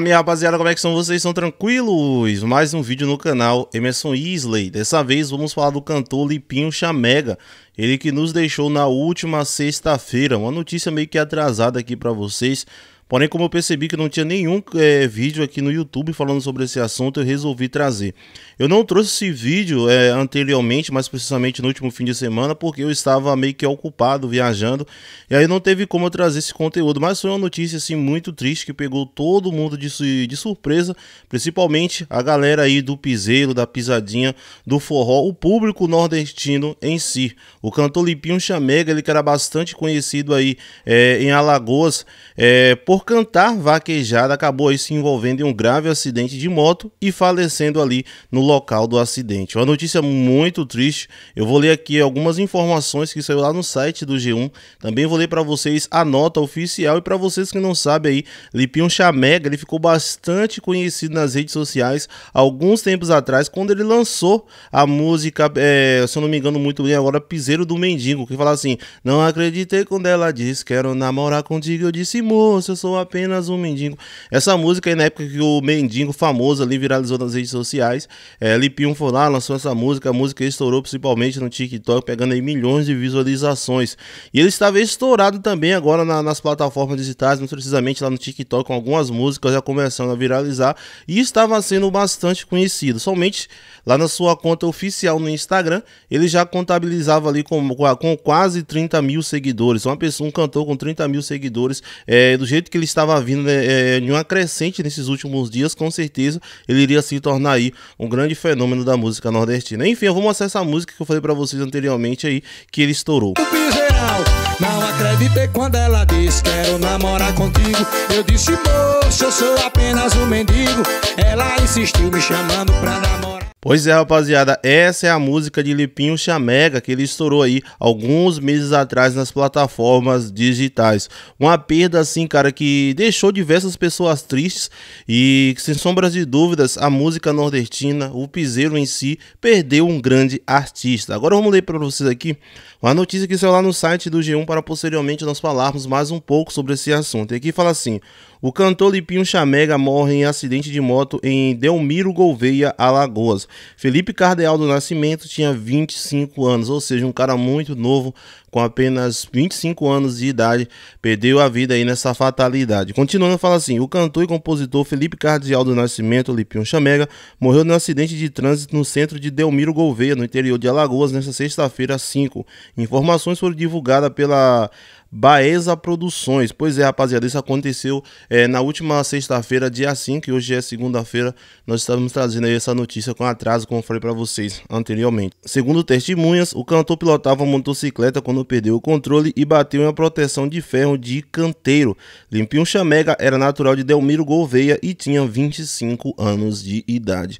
Fala minha rapaziada, como é que são vocês? são tranquilos? Mais um vídeo no canal Emerson Isley. Dessa vez vamos falar do cantor Lipinho Chamega, ele que nos deixou na última sexta-feira. Uma notícia meio que atrasada aqui para vocês, Porém, como eu percebi que não tinha nenhum é, vídeo aqui no YouTube falando sobre esse assunto, eu resolvi trazer. Eu não trouxe esse vídeo é, anteriormente, mais precisamente no último fim de semana, porque eu estava meio que ocupado, viajando, e aí não teve como eu trazer esse conteúdo. Mas foi uma notícia assim muito triste que pegou todo mundo de, de surpresa, principalmente a galera aí do piseiro, da pisadinha, do forró, o público nordestino em si. O cantor Lipinho Chamega, ele que era bastante conhecido aí é, em Alagoas, é, por por cantar vaquejada, acabou se envolvendo em um grave acidente de moto e falecendo ali no local do acidente. Uma notícia muito triste. Eu vou ler aqui algumas informações que saiu lá no site do G1. Também vou ler para vocês a nota oficial e para vocês que não sabem aí, Lipinho Chamega, ele ficou bastante conhecido nas redes sociais alguns tempos atrás quando ele lançou a música, é, se eu não me engano muito bem agora, Piseiro do Mendigo, que fala assim: "Não acreditei quando ela disse quero namorar contigo, eu disse moço eu sou sou apenas um mendigo. Essa música aí na época que o mendigo famoso ali viralizou nas redes sociais. É, Lipium foi lá, lançou essa música, a música estourou principalmente no TikTok, pegando aí milhões de visualizações. E ele estava estourado também agora na, nas plataformas digitais, mais precisamente lá no TikTok, com algumas músicas já começando a viralizar. E estava sendo bastante conhecido. Somente lá na sua conta oficial no Instagram, ele já contabilizava ali com, com quase 30 mil seguidores. Uma pessoa, um cantor com 30 mil seguidores, é, do jeito que ele estava vindo né, é, é, em uma crescente nesses últimos dias, com certeza ele iria se tornar aí um grande fenômeno da música nordestina. Enfim, eu vou mostrar essa música que eu falei para vocês anteriormente aí, que ele estourou. Não acreditei quando ela disse quero namorar contigo Eu disse moço, eu sou apenas um mendigo Ela insistiu me chamando pra namorar Pois é, rapaziada, essa é a música de Lipinho Chamega que ele estourou aí alguns meses atrás nas plataformas digitais. Uma perda assim, cara, que deixou diversas pessoas tristes e sem sombras de dúvidas, a música nordestina, o piseiro em si, perdeu um grande artista. Agora vamos ler para vocês aqui uma notícia que saiu lá no site do G1 para posteriormente nós falarmos mais um pouco sobre esse assunto. E aqui fala assim: o cantor Lipinho Chamega morre em acidente de moto em Delmiro Gouveia, Alagoas. Felipe Cardeal do Nascimento tinha 25 anos, ou seja, um cara muito novo com apenas 25 anos de idade, perdeu a vida aí nessa fatalidade. Continuando, fala assim: o cantor e compositor Felipe Cardial do Nascimento, Lipion Chamega, morreu num acidente de trânsito no centro de Delmiro Gouveia, no interior de Alagoas, nesta sexta-feira 5. Informações foram divulgadas pela Baeza Produções. Pois é, rapaziada, isso aconteceu é, na última sexta-feira, dia 5, e hoje é segunda-feira. Nós estamos trazendo aí essa notícia com atraso, como falei para vocês anteriormente. Segundo testemunhas, o cantor pilotava uma motocicleta quando Bruno perdeu o controle e bateu em uma proteção de ferro de canteiro. Limpinho Chamega era natural de Delmiro Gouveia e tinha 25 anos de idade.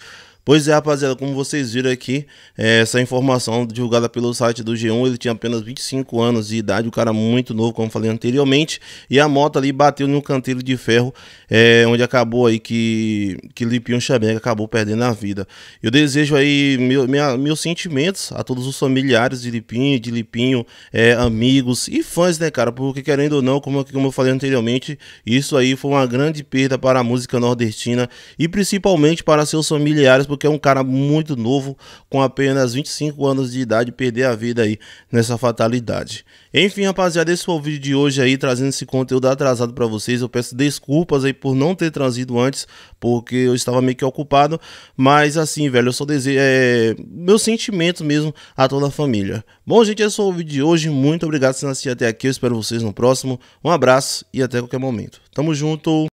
Pois é, rapaziada, como vocês viram aqui, é, essa informação divulgada pelo site do G1, ele tinha apenas 25 anos de idade, o cara muito novo, como falei anteriormente, e a moto ali bateu num canteiro de ferro, é, onde acabou aí que, que Lipinho Xabenga acabou perdendo a vida. Eu desejo aí meu, minha, meus sentimentos a todos os familiares de Lipinho, de Lipinho, é, amigos e fãs, né, cara, porque querendo ou não, como, como eu falei anteriormente, isso aí foi uma grande perda para a música nordestina e principalmente para seus familiares, porque que é um cara muito novo, com apenas 25 anos de idade, perder a vida aí nessa fatalidade. Enfim, rapaziada, esse foi o vídeo de hoje aí, trazendo esse conteúdo atrasado para vocês. Eu peço desculpas aí por não ter trazido antes, porque eu estava meio que ocupado. Mas assim, velho, eu só desejo. É, meus sentimentos mesmo a toda a família. Bom, gente, esse foi o vídeo de hoje. Muito obrigado por assistir até aqui. Eu espero vocês no próximo. Um abraço e até qualquer momento. Tamo junto.